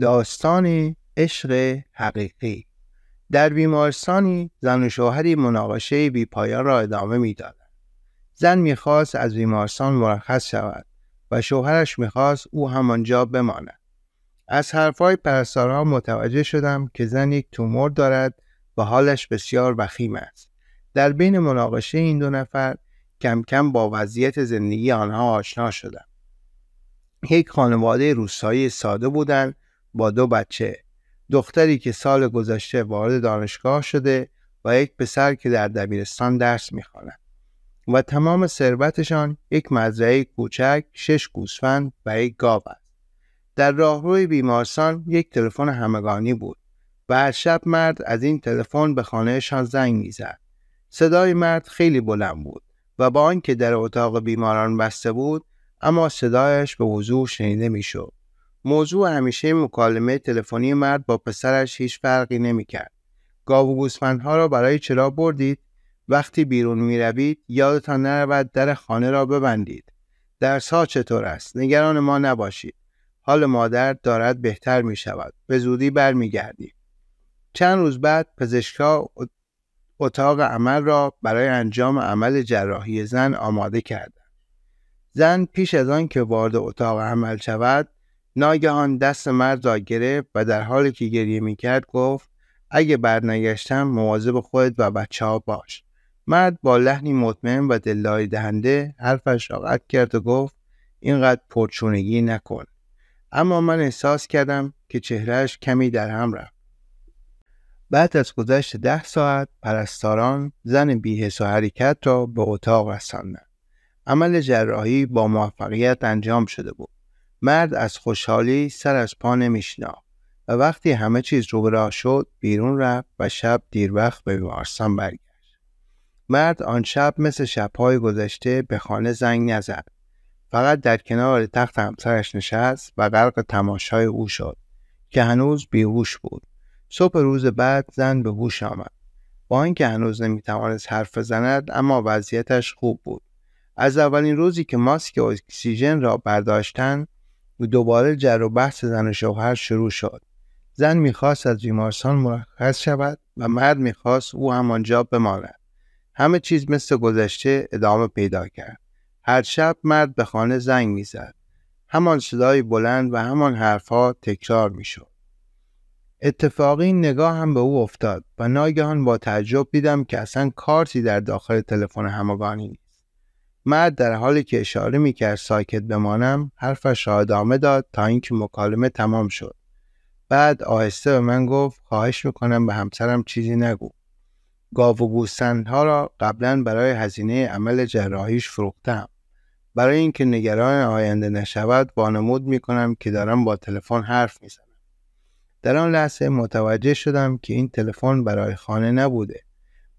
داستان عشق حقیقی در بیمارستانی زن و شوهری مناقشه بی پایان را ادامه میدادند زن میخواست از بیمارستان مرخص شود و شوهرش میخواست او همانجا بماند از حرفهای پرستارها متوجه شدم که زن یک تومور دارد و حالش بسیار وخیم است در بین مناقشه این دو نفر کم کم با وضعیت زندگی آنها آشنا شدم یک خانواده روستایی ساده بودند با دو بچه دختری که سال گذشته وارد دانشگاه شده و یک پسر که در دبیرستان درس میخواند و تمام ثروتشان یک مزرعه کوچک، شش گوسفند و یک گاو است. در راهروی بیمارستان یک تلفن همگانی بود و هر شب مرد از این تلفن به خانهشان زنگ میزد. صدای مرد خیلی بلند بود و با آنکه در اتاق بیماران بسته بود اما صدایش به وضوح شنیده میشد. موضوع همیشه مکالمه تلفنی مرد با پسرش هیچ فرقی نمیکرد. گاو و گوسفندها را برای چرا بردید؟ وقتی بیرون می روید یادتان نرود در خانه را ببندید. درس ها چطور است؟ نگران ما نباشید. حال مادر دارد بهتر می شود. به زودی گردید. چند روز بعد پزشکا اتاق عمل را برای انجام عمل جراحی زن آماده کردند. زن پیش از آن که وارد اتاق عمل شود ناگهان دست مرد را گرفت و در حالی که گریه می کرد گفت اگه نگشتم مواظب خودت و بچه ها باش مرد با لحنی مطمئن و دلداری دهنده حرفش را قطع کرد و گفت اینقدر پرچونگی نکن اما من احساس کردم که چهرهش کمی در هم رفت بعد از گذشت ده ساعت پرستاران زن بیهس و حرکت را به اتاق رساندند عمل جراحی با موفقیت انجام شده بود مرد از خوشحالی سر از پا نمیشنا و وقتی همه چیز رو راه شد بیرون رفت و شب دیر وقت به بیمارستان برگشت مرد آن شب مثل شبهای گذشته به خانه زنگ نزد فقط در کنار تخت همسرش نشست و غرق تماشای او شد که هنوز بیهوش بود صبح روز بعد زن به هوش آمد با اینکه هنوز نمیتوانست حرف بزند اما وضعیتش خوب بود از اولین روزی که ماسک اکسیژن را برداشتن و دوباره جر و بحث زن و شوهر شروع شد زن میخواست از بیمارستان مرخص شود و مرد میخواست او همانجا بماند همه چیز مثل گذشته ادامه پیدا کرد هر شب مرد به خانه زنگ میزد همان صدای بلند و همان حرفها تکرار میشد اتفاقی نگاه هم به او افتاد و ناگهان با تعجب دیدم که اصلا کارتی در داخل تلفن همگانی مرد در حالی که اشاره میکرد ساکت بمانم حرفش را ادامه داد تا اینکه مکالمه تمام شد بعد آهسته به من گفت خواهش میکنم به همسرم چیزی نگو گاو و گوسندها را قبلا برای هزینه عمل جراحیش فروختم برای اینکه نگران آینده نشود وانمود میکنم که دارم با تلفن حرف میزنم در آن لحظه متوجه شدم که این تلفن برای خانه نبوده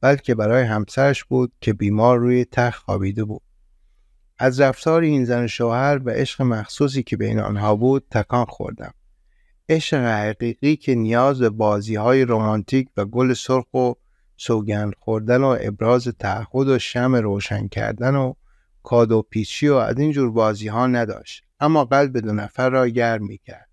بلکه برای همسرش بود که بیمار روی تخت خوابیده بود از رفتار این زن و شوهر و عشق مخصوصی که بین آنها بود تکان خوردم عشق حقیقی که نیاز به بازی های رومانتیک و گل سرخ و سوگند خوردن و ابراز تعهد و شم روشن کردن و کادو پیچی و از این جور بازی ها نداشت اما قلب دو نفر را گرم می کرد